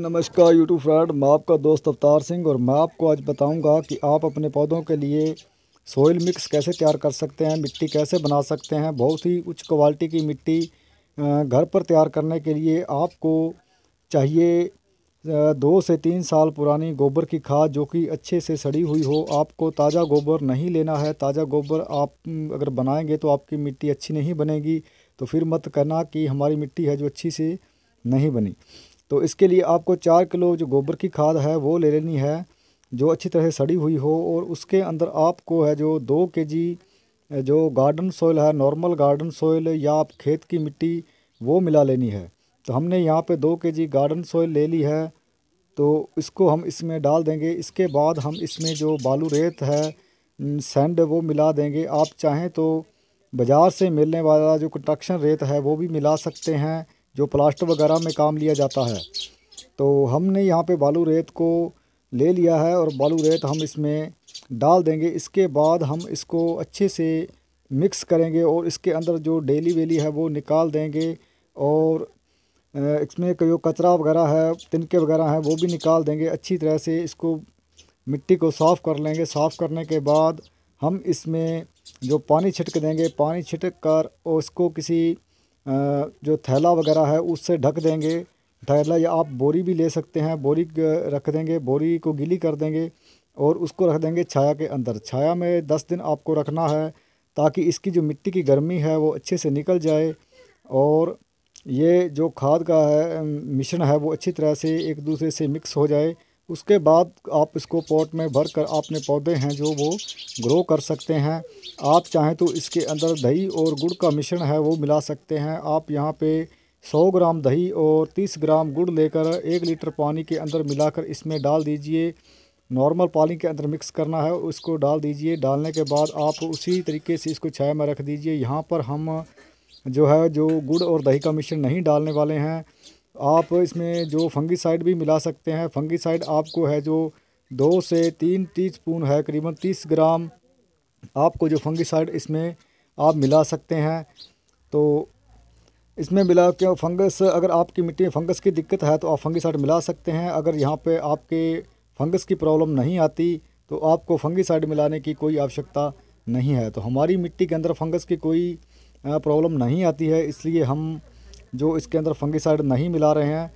नमस्कार YouTube friend मैं आपका दोस्त अवतार सिंह और मैं आपको आज बताऊंगा कि आप अपने पौधों के लिए सोइल मिक्स कैसे तैयार कर सकते हैं मिट्टी कैसे बना सकते हैं बहुत ही उच्च क्वालिटी की मिट्टी घर पर तैयार करने के लिए आपको चाहिए दो से तीन साल पुरानी गोबर की खाद जो कि अच्छे से सड़ी हुई हो आपको ताज़ा गोबर नहीं लेना है ताज़ा गोबर आप अगर बनाएंगे तो आपकी मिट्टी अच्छी नहीं बनेगी तो फिर मत कहना कि हमारी मिट्टी है जो अच्छी से नहीं बनी तो इसके लिए आपको चार किलो जो गोबर की खाद है वो ले लेनी है जो अच्छी तरह से सड़ी हुई हो और उसके अंदर आपको है जो दो के जी जो गार्डन सोयल है नॉर्मल गार्डन सोयल या आप खेत की मिट्टी वो मिला लेनी है तो हमने यहाँ पे दो के जी गार्डन सोयल ले ली है तो इसको हम इसमें डाल देंगे इसके बाद हम इसमें जो बालू रेत है सैंड वो मिला देंगे आप चाहें तो बाज़ार से मिलने वाला जो कंट्रक्शन रेत है वो भी मिला सकते हैं जो प्लास्टर वगैरह में काम लिया जाता है तो हमने यहाँ पे बालू रेत को ले लिया है और बालू रेत हम इसमें डाल देंगे इसके बाद हम इसको अच्छे से मिक्स करेंगे और इसके अंदर जो डेली वेली है वो निकाल देंगे और इसमें जो कचरा वगैरह है तिनके वगैरह हैं वो भी निकाल देंगे अच्छी तरह से इसको मिट्टी को साफ़ कर लेंगे साफ़ करने के बाद हम इसमें जो पानी छिटक देंगे पानी छिटक कर उसको किसी जो थैला वगैरह है उससे ढक देंगे थैला या आप बोरी भी ले सकते हैं बोरी रख देंगे बोरी को गीली कर देंगे और उसको रख देंगे छाया के अंदर छाया में दस दिन आपको रखना है ताकि इसकी जो मिट्टी की गर्मी है वो अच्छे से निकल जाए और ये जो खाद का है मिश्रण है वो अच्छी तरह से एक दूसरे से मिक्स हो जाए उसके बाद आप इसको पॉट में भर कर आपने पौधे हैं जो वो ग्रो कर सकते हैं आप चाहें तो इसके अंदर दही और गुड़ का मिश्रण है वो मिला सकते हैं आप यहाँ पे 100 ग्राम दही और 30 ग्राम गुड़ लेकर एक लीटर पानी के अंदर मिलाकर इसमें डाल दीजिए नॉर्मल पानी के अंदर मिक्स करना है उसको डाल दीजिए डालने के बाद आप उसी तरीके से इसको छाया में रख दीजिए यहाँ पर हम जो है जो गुड़ और दही का मिश्रण नहीं डालने वाले हैं आप इसमें जो फंगीसाइड भी मिला सकते हैं फंगीसाइड आपको है जो दो से तीन टी स्पून है करीबन तीस ग्राम आपको जो फंगीसाइड इसमें आप मिला सकते हैं तो इसमें मिला के फंगस अगर आपकी मिट्टी में फंगस की दिक्कत है तो आप फंगीसाइड मिला सकते हैं अगर यहाँ पे आपके फंगस की प्रॉब्लम नहीं आती तो आपको फंगीसाइड मिलाने की कोई आवश्यकता नहीं है तो हमारी मिट्टी के अंदर फंगस की कोई प्रॉब्लम नहीं आती है इसलिए हम जो इसके अंदर फंगिसाइड नहीं मिला रहे हैं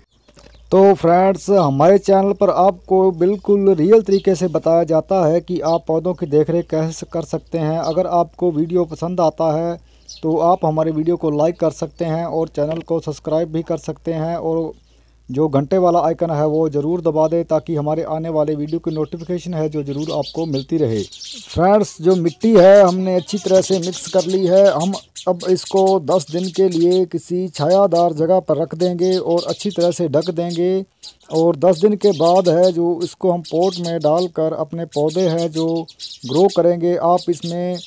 तो फ्रेंड्स हमारे चैनल पर आपको बिल्कुल रियल तरीके से बताया जाता है कि आप पौधों की देख कैसे कर सकते हैं अगर आपको वीडियो पसंद आता है तो आप हमारे वीडियो को लाइक कर सकते हैं और चैनल को सब्सक्राइब भी कर सकते हैं और जो घंटे वाला आइकन है वो ज़रूर दबा दें ताकि हमारे आने वाले वीडियो की नोटिफिकेशन है जो ज़रूर आपको मिलती रहे फ्रेंड्स जो मिट्टी है हमने अच्छी तरह से मिक्स कर ली है हम अब इसको 10 दिन के लिए किसी छायादार जगह पर रख देंगे और अच्छी तरह से ढक देंगे और 10 दिन के बाद है जो इसको हम पोट में डाल अपने पौधे हैं जो ग्रो करेंगे आप इसमें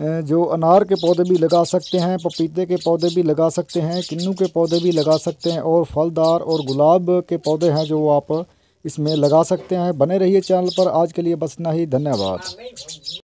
जो अनार के पौधे भी लगा सकते हैं पपीते के पौधे भी लगा सकते हैं किन्नू के पौधे भी लगा सकते हैं और फलदार और गुलाब के पौधे हैं जो आप इसमें लगा सकते हैं बने रहिए चैनल पर आज के लिए बस इतना ही धन्यवाद